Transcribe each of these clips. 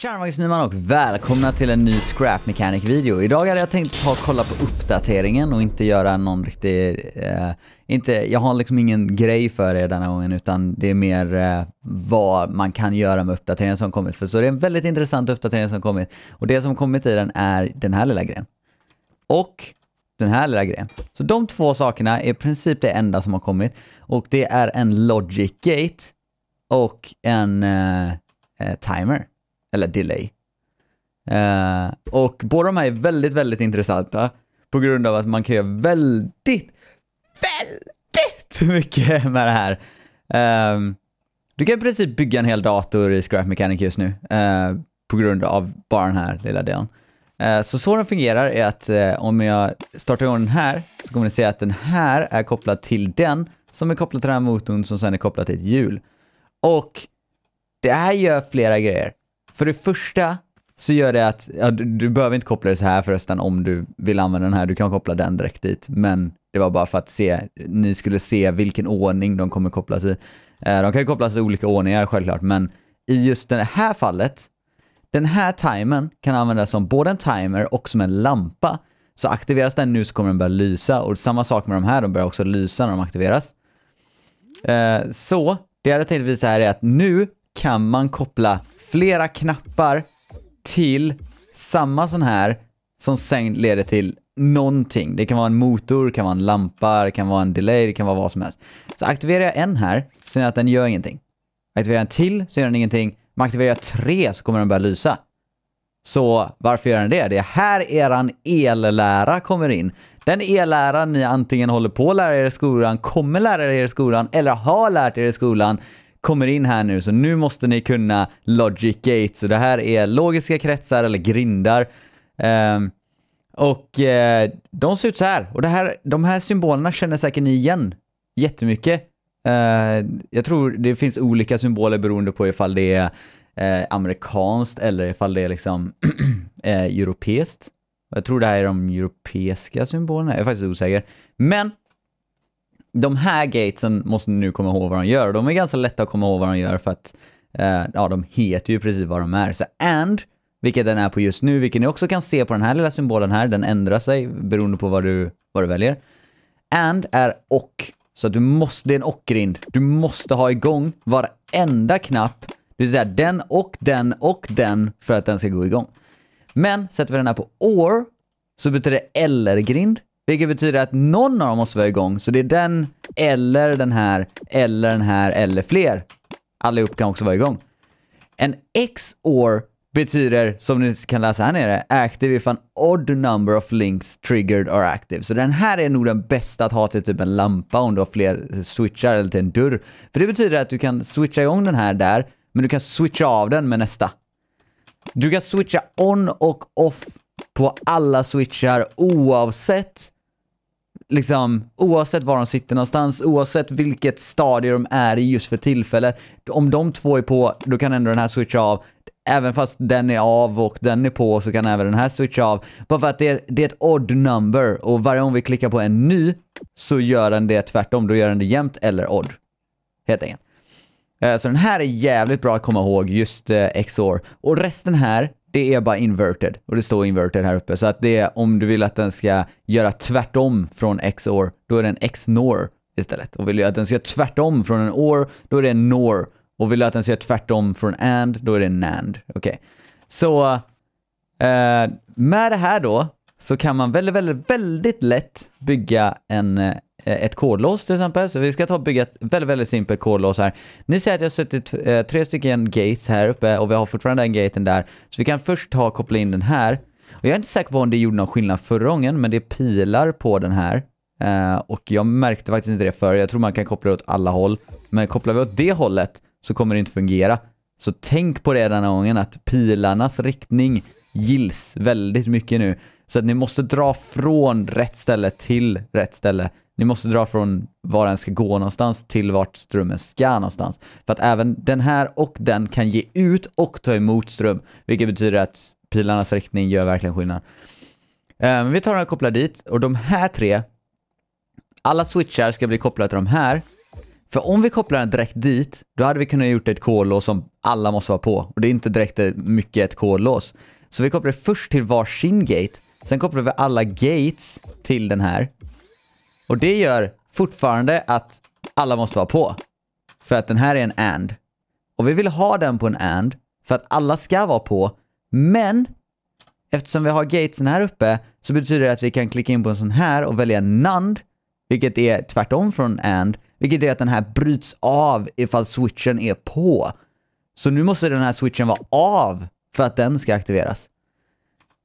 Tjena Marcus Nyman och välkomna till en ny Scrap Mechanic-video. Idag hade jag tänkt ta och kolla på uppdateringen och inte göra någon riktig... Eh, inte, jag har liksom ingen grej för er denna gången utan det är mer eh, vad man kan göra med uppdateringen som kommit. För, så det är en väldigt intressant uppdatering som kommit. Och det som kommit i den är den här lilla grejen. Och den här lilla grejen. Så de två sakerna är i princip det enda som har kommit. Och det är en Logic Gate och en eh, eh timer eller delay. Uh, och båda de här är väldigt, väldigt intressanta på grund av att man kan göra väldigt, väldigt mycket med det här. Uh, du kan i princip bygga en hel dator i Scrap Mechanic just nu uh, på grund av bara den här lilla delen. Eh, så så den fungerar är att om jag startar igång den här så kommer ni se att den här är kopplad till den som är kopplad till den här motorn som sen är kopplad till ett hjul. Och det här gör flera grejer. För det första så gör det att, ja, du, du, behöver inte koppla det så här förresten om du vill använda den här, du kan koppla den direkt dit, men det var bara för att se, ni skulle se vilken ordning de kommer kopplas i. Eh, de kan ju kopplas i olika ordningar självklart, men i just det här fallet, den här timern kan användas som både en timer och som en lampa. Så aktiveras den nu så kommer den börja lysa och samma sak med de här, de börjar också lysa när de aktiveras. Eh, så det jag hade tänkt visa här är att nu kan man koppla flera knappar till samma sån här som sen leder till någonting. Det kan vara en motor, det kan vara en lampa, det kan vara en delay, det kan vara vad som helst. Så aktiverar jag en här så ser jag att den gör ingenting. Aktiverar jag en till så gör den ingenting. Men aktiverar jag tre så kommer den börja lysa. Så varför gör den det? Det är här eran ellära kommer in. Den ellära ni antingen håller på att lära er i skolan, kommer lära er i skolan eller har lärt er i skolan kommer in här nu, så nu måste ni kunna Logic Gate. Så det här är logiska kretsar eller grindar. Um, och eh, de ser ut så här. Och det här, de här symbolerna känner säkert ni igen jättemycket. Eh, jag tror det finns olika symboler beroende på ifall det är eh, amerikanskt eller ifall det är liksom eh, europeiskt. Jag tror det här är de europeiska symbolerna, jag är faktiskt osäker. Men de här gatesen måste ni nu komma ihåg vad de gör och de är ganska lätta att komma ihåg vad de gör för att eh, ja, de heter ju precis vad de är. Så and, vilket den är på just nu, vilket ni också kan se på den här lilla symbolen här, den ändrar sig beroende på vad du, vad du väljer. And är och, så att du måste, det är en och-grind. Du måste ha igång varenda knapp, det vill säga den och den och den för att den ska gå igång. Men sätter vi den här på or så betyder det lr grind vilket betyder att någon av dem måste vara igång. Så det är den, eller den här, eller den här, eller fler. Allihop kan också vara igång. En XOR betyder, som ni kan läsa här nere, active if an odd number of links triggered are active. Så den här är nog den bästa att ha till typ en lampa om du har fler switchar eller till en dörr. För det betyder att du kan switcha igång den här där, men du kan switcha av den med nästa. Du kan switcha on och off på alla switchar oavsett liksom, oavsett var de sitter någonstans, oavsett vilket stadie de är i just för tillfället, om de två är på, då kan ändå den här switcha av. Även fast den är av och den är på så kan även den här switcha av. Bara för att det, det är ett odd number och varje gång vi klickar på en ny så gör den det tvärtom. Då gör den det jämnt eller odd. Helt enkelt. Eh, så den här är jävligt bra att komma ihåg, just eh, XOR. Och resten här det är bara inverted och det står inverted här uppe. Så att det är om du vill att den ska göra tvärtom från XOR, då är det en XNOR istället. Och vill du att den ska göra tvärtom från en OR, då är det en NOR. Och vill du att den ska göra tvärtom från AND, då är det en NAND. Okej. Okay. Så eh, med det här då så kan man väldigt, väldigt, väldigt lätt bygga en, eh, ett kodlås till exempel. Så vi ska ta och bygga ett väldigt, väldigt simpelt kodlås här. Ni ser att jag har suttit eh, tre stycken gates här uppe och vi har fortfarande den gaten där. Så vi kan först ta och koppla in den här. Och jag är inte säker på om det gjorde någon skillnad förra gången, men det är pilar på den här. Eh, och jag märkte faktiskt inte det förr. Jag tror man kan koppla det åt alla håll. Men kopplar vi åt det hållet så kommer det inte fungera. Så tänk på det den här gången att pilarnas riktning gills väldigt mycket nu. Så att ni måste dra från rätt ställe till rätt ställe. Ni måste dra från var den ska gå någonstans till vart strömmen ska någonstans. För att även den här och den kan ge ut och ta emot ström, vilket betyder att pilarnas riktning gör verkligen skillnad. Um, vi tar den och kopplar dit och de här tre, alla switchar ska bli kopplade till de här. För om vi kopplar den direkt dit, då hade vi kunnat gjort ett kodlås som alla måste vara på. Och det är inte direkt mycket ett kodlås. Så vi kopplar det först till varsin gate Sen kopplar vi alla gates till den här. Och det gör fortfarande att alla måste vara på. För att den här är en AND. Och vi vill ha den på en AND för att alla ska vara på. Men eftersom vi har gatesen här uppe så betyder det att vi kan klicka in på en sån här och välja NAND, vilket är tvärtom från AND, vilket är att den här bryts av ifall switchen är på. Så nu måste den här switchen vara av för att den ska aktiveras.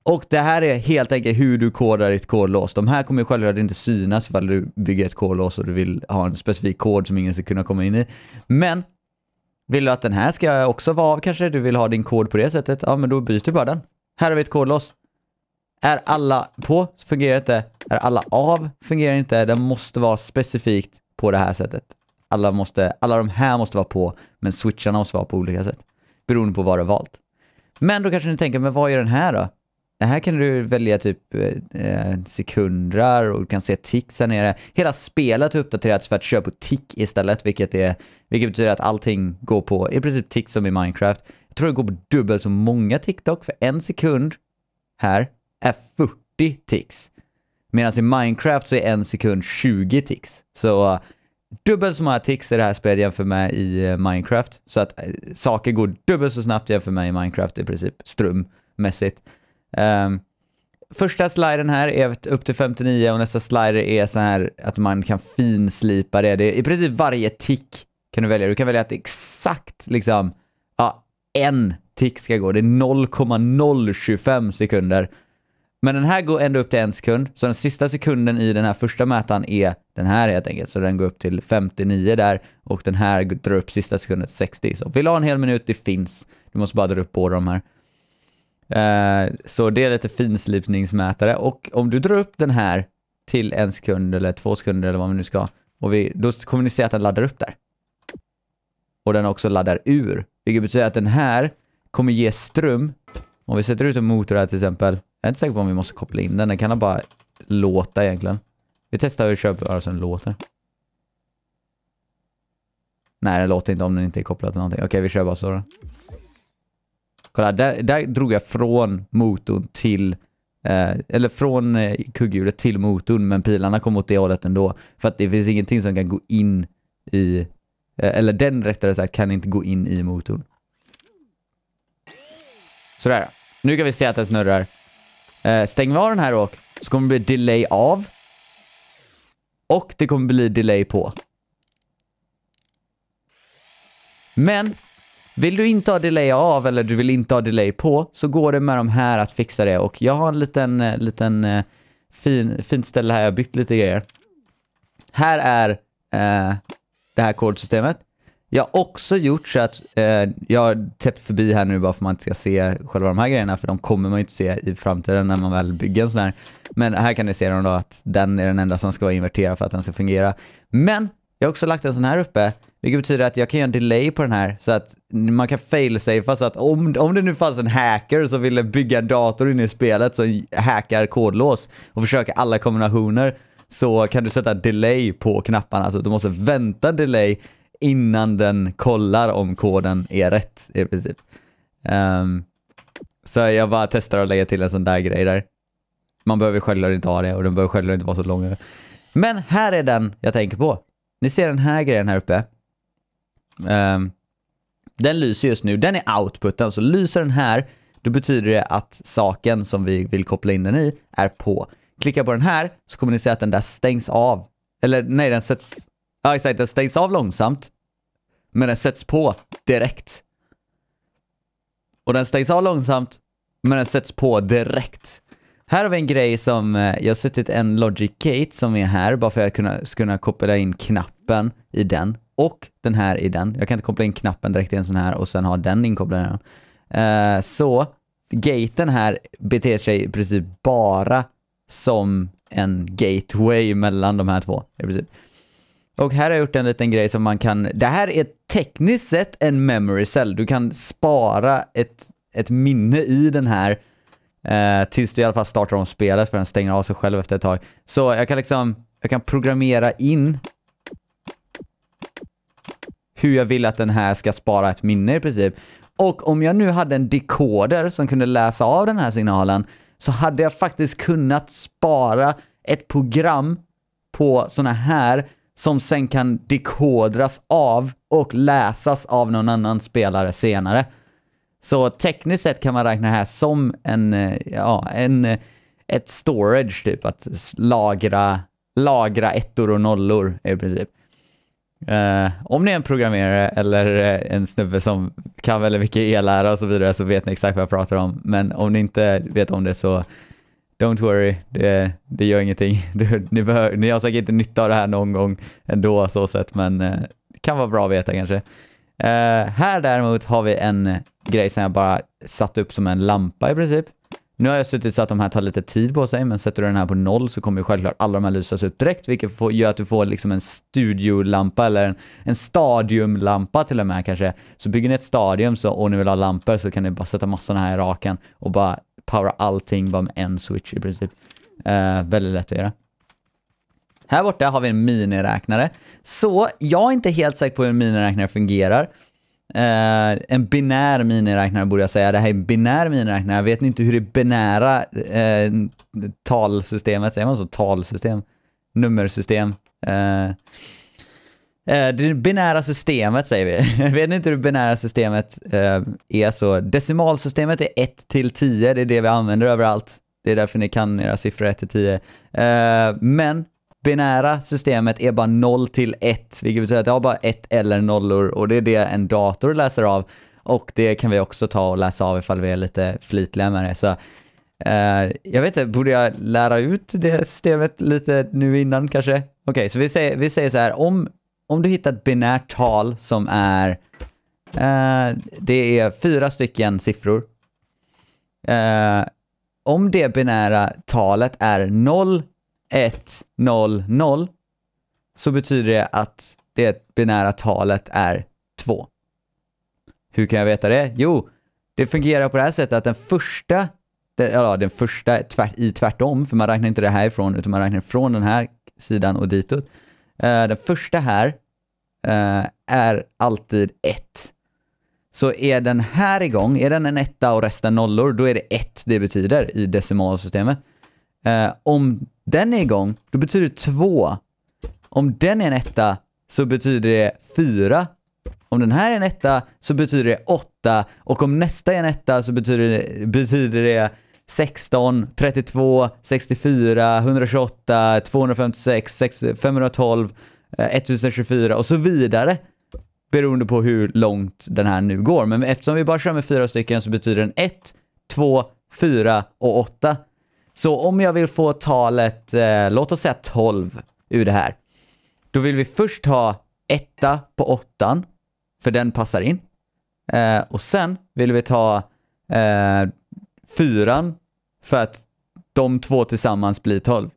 Och det här är helt enkelt hur du kodar ditt kodlås. De här kommer ju självklart inte synas ifall du bygger ett kodlås och du vill ha en specifik kod som ingen ska kunna komma in i. Men vill du att den här ska också vara, av? kanske du vill ha din kod på det sättet, ja men då byter du bara den. Här har vi ett kodlås. Är alla på fungerar inte. Är alla av fungerar inte. Den måste vara specifikt på det här sättet. Alla, måste, alla de här måste vara på, men switcharna måste vara på olika sätt. Beroende på vad du har valt. Men då kanske ni tänker, men vad gör den här då? här kan du välja typ eh, sekunder och du kan se ticks här nere. Hela spelet har uppdaterats för att köra på tick istället, vilket, är, vilket betyder att allting går på i princip tick som i Minecraft. Jag tror det går på dubbelt så många TikTok, för en sekund här är 40 ticks. Medan i Minecraft så är en sekund 20 ticks. Så uh, dubbelt så många ticks i det här spelet jämfört med i uh, Minecraft. Så att uh, saker går dubbelt så snabbt jämfört med i Minecraft i princip, strömmässigt. Um, första sliden här är upp till 59 och nästa slider är så här att man kan finslipa det. det är, I princip varje tick kan du välja. Du kan välja att exakt liksom, ja, en tick ska gå. Det är 0,025 sekunder. Men den här går ändå upp till en sekund, så den sista sekunden i den här första mätaren är den här helt enkelt. Så den går upp till 59 där och den här drar upp sista sekunden 60. Så vill du ha en hel minut, det finns. Du måste bara dra upp båda de här. Eh, så det är lite finslipningsmätare och om du drar upp den här till en sekund eller två sekunder eller vad man nu ska, och vi, då kommer ni se att den laddar upp där. Och den också laddar ur, vilket betyder att den här kommer ge ström. Om vi sätter ut en motor här till exempel, jag är inte säker på om vi måste koppla in den, den kan bara låta egentligen. Vi testar hur den låter. Nej, den låter inte om den inte är kopplad till någonting. Okej, vi kör bara så då. Kolla, där, där drog jag från motorn till Eh, eller från eh, kugghjulet till motorn, men pilarna kom åt det hållet ändå. För att det finns ingenting som kan gå in i, eh, eller den rättare sagt kan inte gå in i motorn. Sådär Nu kan vi se att den snurrar. Eh, Stänger vi av den här och så kommer det bli delay av. Och det kommer bli delay på. Men vill du inte ha delay av eller du vill inte ha delay på så går det med de här att fixa det och jag har en liten, eh, liten eh, fin, fint ställe här jag har byggt lite grejer. Här är eh, det här kodsystemet. Jag har också gjort så att eh, jag har täppt förbi här nu bara för att man inte ska se själva de här grejerna för de kommer man ju inte se i framtiden när man väl bygger en sån här. Men här kan ni se dem då att den är den enda som ska vara inverterad för att den ska fungera. Men jag har också lagt en sån här uppe vilket betyder att jag kan göra en delay på den här så att man kan failsafea så att om, om det nu fanns en hacker som ville bygga en dator inne i spelet som hackar kodlås och försöker alla kombinationer så kan du sätta delay på knapparna. Så du måste vänta delay innan den kollar om koden är rätt i princip. Um, så jag bara testar att lägga till en sån där grej där. Man behöver självklart inte ha det och den behöver självklart inte vara så lång. Men här är den jag tänker på. Ni ser den här grejen här uppe. Ehm, den lyser just nu, den är outputen, så lyser den här, då betyder det att saken som vi vill koppla in den i är på. Klicka på den här så kommer ni se att den där stängs av. Eller nej, den sätts... Ja, exakt, den stängs av långsamt. Men den sätts på direkt. Och den stängs av långsamt, men den sätts på direkt. Här har vi en grej som, eh, jag har suttit en Logic Gate som är här bara för att jag ska kunna koppla in knappen i den och den här i den. Jag kan inte koppla in knappen direkt i en sån här och sen ha den inkopplad i den. Eh, så gaten här beter sig i princip bara som en gateway mellan de här två. Och här har jag gjort en liten grej som man kan, det här är tekniskt sett en memory cell, du kan spara ett, ett minne i den här eh, tills du i alla fall startar om spelet för den stänger av sig själv efter ett tag. Så jag kan liksom, jag kan programmera in hur jag vill att den här ska spara ett minne i princip. Och om jag nu hade en dekoder som kunde läsa av den här signalen så hade jag faktiskt kunnat spara ett program på sådana här som sen kan dekodras av och läsas av någon annan spelare senare. Så tekniskt sett kan man räkna det här som en, eh, ja, en, eh, ett storage typ, att lagra, lagra ettor och nollor i princip. Uh, om ni är en programmerare eller eh, en snubbe som kan väldigt mycket e-lära och så vidare så vet ni exakt vad jag pratar om. Men om ni inte vet om det så don't worry, det, det gör ingenting. Du, ni, behör, ni har säkert inte nytta av det här någon gång ändå så sett, men uh, det kan vara bra att veta kanske. Uh, här däremot har vi en grej som jag bara satt upp som en lampa i princip. Nu har jag suttit så att de här tar lite tid på sig, men sätter du den här på noll så kommer ju självklart alla de här lysas upp direkt, vilket får, gör att du får liksom en studiolampa eller en, en stadiumlampa till och med kanske. Så bygger ni ett stadium så, och ni vill ha lampor så kan ni bara sätta massorna här i raken och bara powera allting bara med en switch i princip. Eh, väldigt lätt att göra. Här borta har vi en miniräknare. Så jag är inte helt säker på hur en miniräknare fungerar. Eh, en binär miniräknare borde jag säga. Det här är en binär miniräknare. Vet ni inte hur det binära eh, talsystemet, säger man så? Talsystem? Nummersystem? Eh, eh det binära systemet säger vi. Vet ni inte hur det binära systemet eh, är så. Decimalsystemet är 1 till 10, det är det vi använder överallt. Det är därför ni kan era siffror 1 till 10. Eh, men binära systemet är bara 0 till 1, vilket betyder att jag har bara 1 eller nollor och det är det en dator läser av. Och det kan vi också ta och läsa av ifall vi är lite flitliga med det. Så, eh, jag vet inte, borde jag lära ut det systemet lite nu innan kanske? Okej, okay, så vi säger, vi säger så här, om, om du hittar ett binärt tal som är, eh, det är fyra stycken siffror. Eh, om det binära talet är 0 1, 0, 0 så betyder det att det binära talet är 2. Hur kan jag veta det? Jo, det fungerar på det här sättet att den första, ja den första tvärt, i tvärtom, för man räknar inte det härifrån utan man räknar från den här sidan och ditåt. Eh, den första här eh, är alltid 1. Så är den här igång, är den en etta och resten nollor, då är det 1 det betyder i decimalsystemet. Eh, om den är igång, då betyder det två. Om den är en etta så betyder det fyra. Om den här är en etta så betyder det åtta och om nästa är en etta så betyder det, betyder det 16, 32, 64, 128, 256, 512, 1024 och så vidare. Beroende på hur långt den här nu går. Men eftersom vi bara kör med fyra stycken så betyder den 1, 2, 4 och 8. Så om jag vill få talet, eh, låt oss säga 12 ur det här, då vill vi först ha etta på åttan, för den passar in. Eh, och sen vill vi ta eh, fyran för att de två tillsammans blir 12.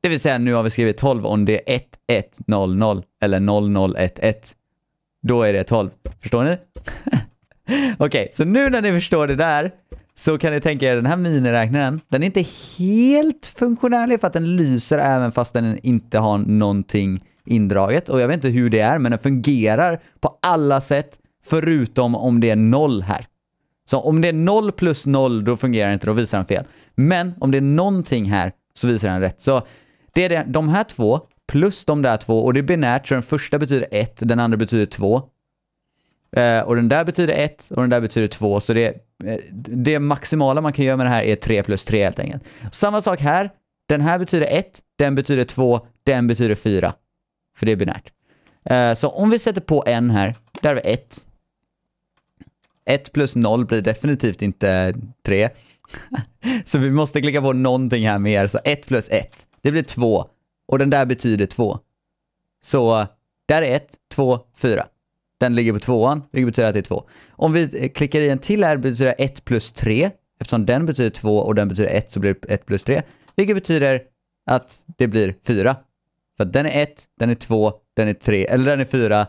Det vill säga nu har vi skrivit 12 om det är 1100 eller 0011. Då är det 12. Förstår ni? Okej, okay, så nu när ni förstår det där så kan ni tänka er den här miniräknaren, den är inte helt funktionell för att den lyser även fast den inte har någonting indraget och jag vet inte hur det är men den fungerar på alla sätt förutom om det är noll här. Så om det är noll plus noll då fungerar det inte, då visar den fel. Men om det är någonting här så visar den rätt. Så det är det, de här två plus de där två och det är binärt så den första betyder ett, den andra betyder två. Eh, och den där betyder ett och den där betyder två. så det är Eh, det maximala man kan göra med det här är 3 plus 3 helt enkelt. Samma sak här. Den här betyder 1, den betyder 2, den betyder 4. För det är binärt. Eh, så om vi sätter på en här, där har vi 1. 1 plus 0 blir definitivt inte 3. så vi måste klicka på någonting här mer. Så 1 plus 1, det blir 2. Och den där betyder 2. Så där är 1, 2, 4. Den ligger på tvåan, vilket betyder att det är två. Om vi eh, klickar i en till här betyder det 1 plus 3. Eftersom den betyder 2 och den betyder 1 så blir det 1 plus 3. Vilket betyder att det blir 4. För den är 1, den är 2, den är 3, eller den är 4.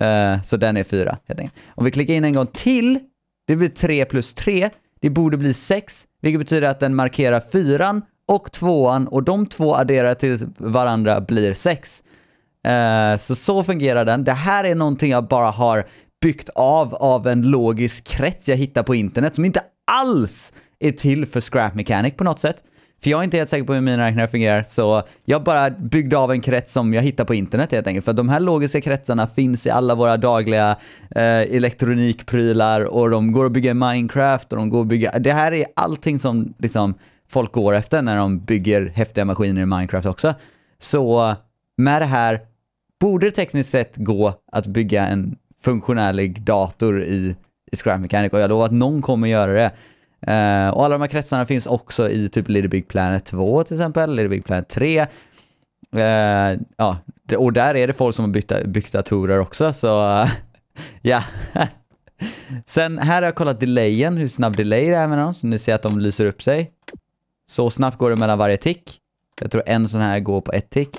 Eh, så den är 4 helt enkelt. Om vi klickar in en gång till, det blir 3 plus 3. Det borde bli 6, vilket betyder att den markerar 4 och 2 och de två adderar till varandra blir 6. Eh, så så fungerar den. Det här är någonting jag bara har byggt av av en logisk krets jag hittar på internet som inte alls är till för scrap mechanic på något sätt. För jag är inte helt säker på hur mina räknare fungerar, så jag bara byggde av en krets som jag hittar på internet helt enkelt. För de här logiska kretsarna finns i alla våra dagliga eh, elektronikprylar och de går att bygga i Minecraft och de går att bygga... Det här är allting som liksom folk går efter när de bygger häftiga maskiner i Minecraft också. Så med det här borde det tekniskt sett gå att bygga en funktionärlig dator i, i Scrap Mechanic och jag lovar att någon kommer göra det. Uh, och alla de här kretsarna finns också i typ Little Big Planet 2 till exempel, Little Big Planet 3. Uh, eh, ja, och där är det folk som har bytt, byggt datorer också, så ja. Uh, yeah. Sen här har jag kollat delayen, hur snabb delay det är med dem, så ni ser att de lyser upp sig. Så snabbt går det mellan varje tick. Jag tror en sån här går på ett tick.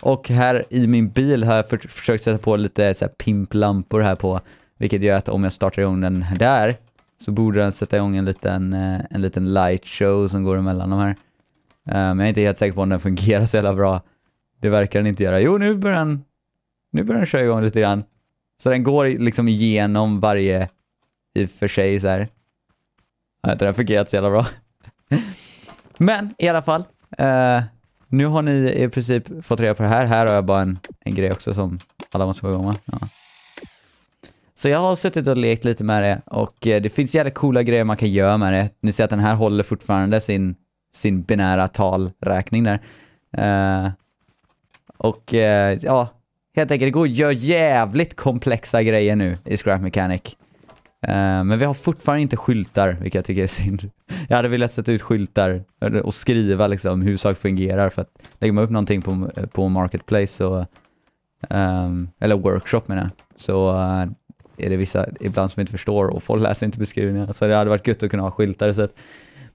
Och här i min bil har jag för, försökt sätta på lite så här pimplampor här på, vilket gör att om jag startar igång den där så borde den sätta igång en liten, eh, en liten light show som går emellan de här. Eh, men jag är inte helt säker på om den fungerar så jävla bra. Det verkar den inte göra. Jo, nu börjar den, nu börjar den köra igång lite grann. Så den går liksom igenom varje i och för sig så här. Jag vet inte den fungerat så jävla bra. Men i alla fall. Eh, nu har ni i princip fått reda på det här. Här har jag bara en, en grej också som alla måste få igång med. Ja. Så jag har suttit och lekt lite med det och eh, det finns jävla coola grejer man kan göra med det. Ni ser att den här håller fortfarande sin, sin binära talräkning där. Uh, och uh, ja, helt enkelt, det går att göra jävligt komplexa grejer nu i Scrap Mechanic. Eh, men vi har fortfarande inte skyltar, vilket jag tycker är synd. Jag hade velat sätta ut skyltar och skriva liksom hur saker fungerar. För att lägger man upp någonting på, på Marketplace, så, ehm, eller Workshop menar jag, så eh, är det vissa ibland som inte förstår och folk läser inte beskrivningarna Så det hade varit gött att kunna ha skyltar. Så att,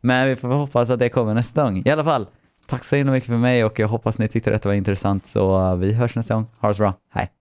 men vi får hoppas att det kommer nästa gång. I alla fall, tack så himla mycket för mig och jag hoppas ni tyckte detta var intressant. Så vi hörs nästa gång. Ha det så bra. Hej!